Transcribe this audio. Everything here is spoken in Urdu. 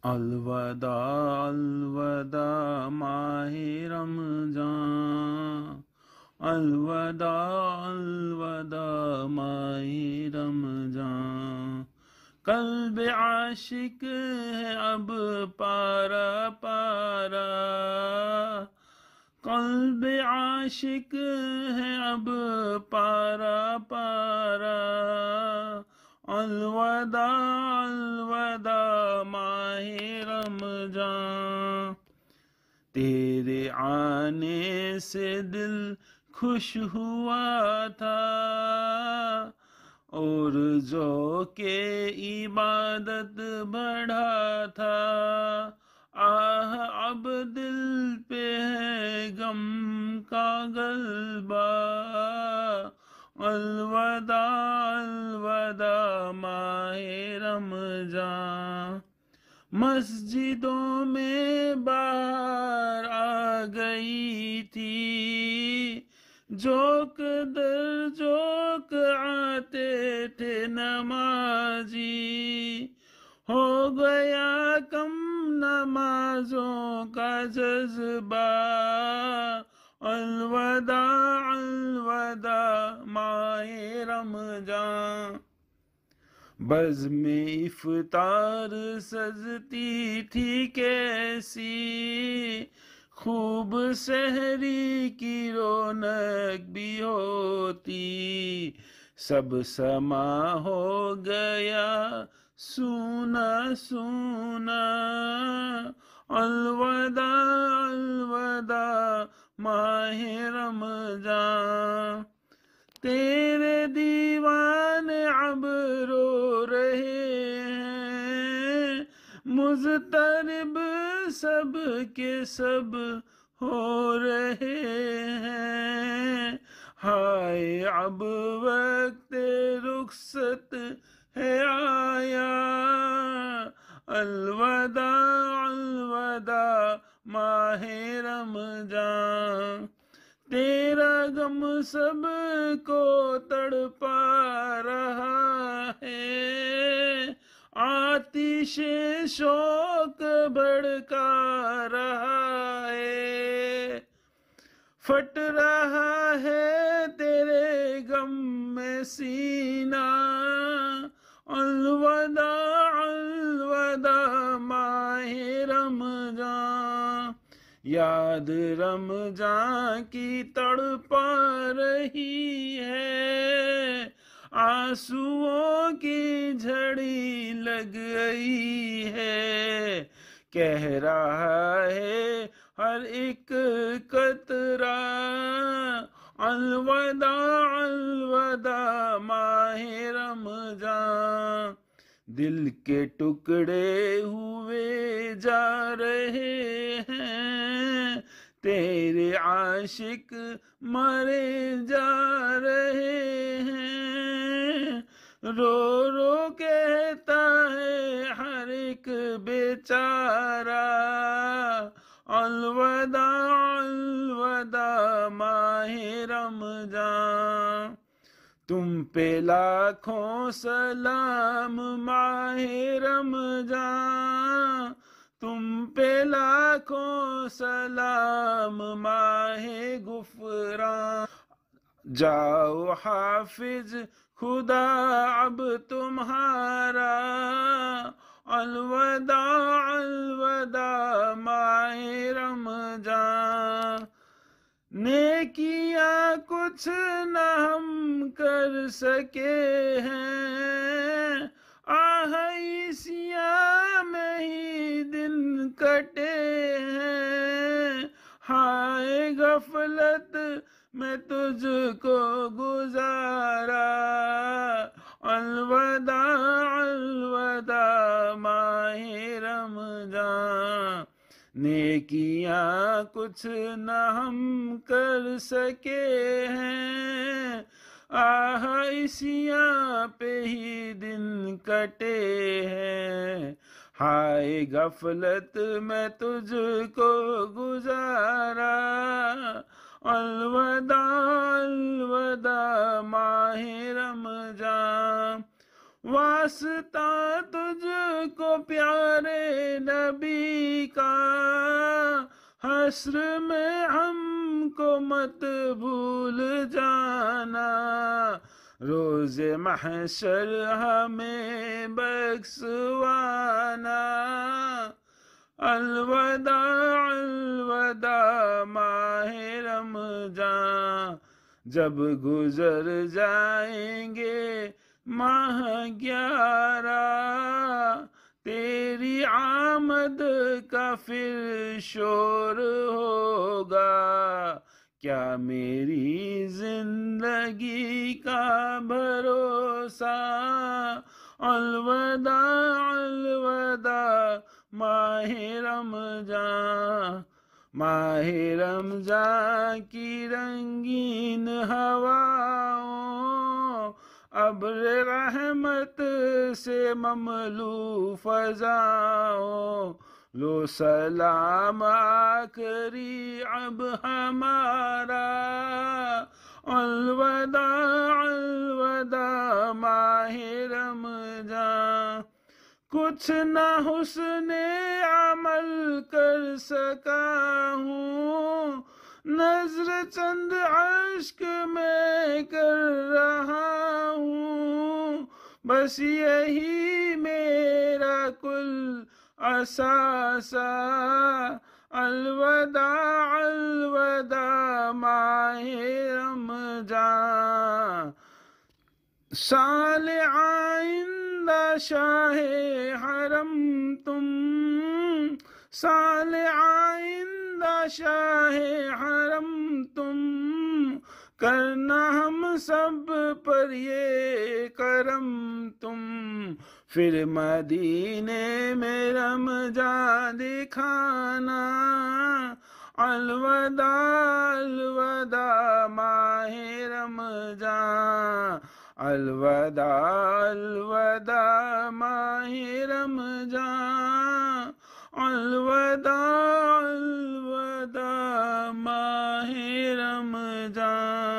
الوداع الوداع ماہ رمضان الوداع الوداع ماہ رمضان قلب عاشق ہے اب پارا پارا قلب عاشق ہے اب پارا پارا الودا الودا ماہ رمجان تیرے آنے سے دل خوش ہوا تھا اور جو کے عبادت بڑھا تھا آہ اب دل پہ ہے غم کا غلبہ الودا جا مسجدوں میں بار آ گئی تھی جوک در جوک آتے تھے نمازی ہو گیا کم نمازوں کا جذبہ الودا الودا ماہ رمضان بز میں افطار سجتی تھی کیسی خوب سحری کی رونق بھی ہوتی سب سما ہو گیا سونا سونا الودا الودا ماہ رمضان تیرے اب رو رہے ہیں مزترب سب کے سب ہو رہے ہیں ہائے اب وقت رخصت ہے آیا الودا الودا ماہ رمضان تیرا غم سب کو تڑپا رہا ہے آتش شوق بھڑکا رہا ہے پھٹ رہا ہے تیرے غم میں سینہ الوداع الودا ماہ رمضان یاد رم کی تڑپا رہی ہے آسو کی جھڑی لگ گئی ہے کہہ رہا ہے ہر ایک قطرہ الودا الودا ماہ رمضان دل کے ٹکڑے ہوئے جا رہے ہیں تیرے عاشق مرے جا رہے ہیں رو رو کہتا ہے ہر ایک بیچارہ الوداع الودا ماہ رمضان تم پہ لاکھوں سلام ماہ رمضان تم پہ لاکھوں سلام ماہ گفران جاؤ حافظ خدا اب تمہارا الوداع الودا ماہ رمضان نیکیاں کچھ نہ ہم کر سکے ہیں آئسیاں میں ہی دن کٹے ہیں ہائے غفلت میں تجھ کو گزارا نیکیاں کچھ نہ ہم کر سکے ہیں آہ پہ ہی دن کٹے ہیں ہائے غفلت میں تجھ کو گزارا الوداع الودا ماہ رمضان واسطہ تو کو پیارے نبی کا حسر میں ہم کو مت بھول جانا روز محشر ہمیں بخشوانا الودا الوداع ماہ رمضان جب گزر جائیں گے ماہ گیارہ تیری آمد کا پھر شور ہوگا کیا میری زندگی کا بھروسہ الودا الودا ماہ رمضان ماہ رمضان کی رنگین ہواؤں اب رحمت سے مملو جاؤ لو سلام آخری اب ہمارا الوداع الوداع ماہ رمضان کچھ نہ حسن عمل کر سکا ہوں نظر چند عشق میں کر رہا ہوں بس یہی میرا کل اثاث الوداع الوداع ماہ جان سال آئندہ شاہ حرم تم سال آئندہ شاہ حرم تم کرنا ہم سب پر یہ کرم تم پھر مدینے میں میرم دکھانا الودا الودا ماہ رم جان الودا الودا ماہر رم جان الود सदा माहिरम जान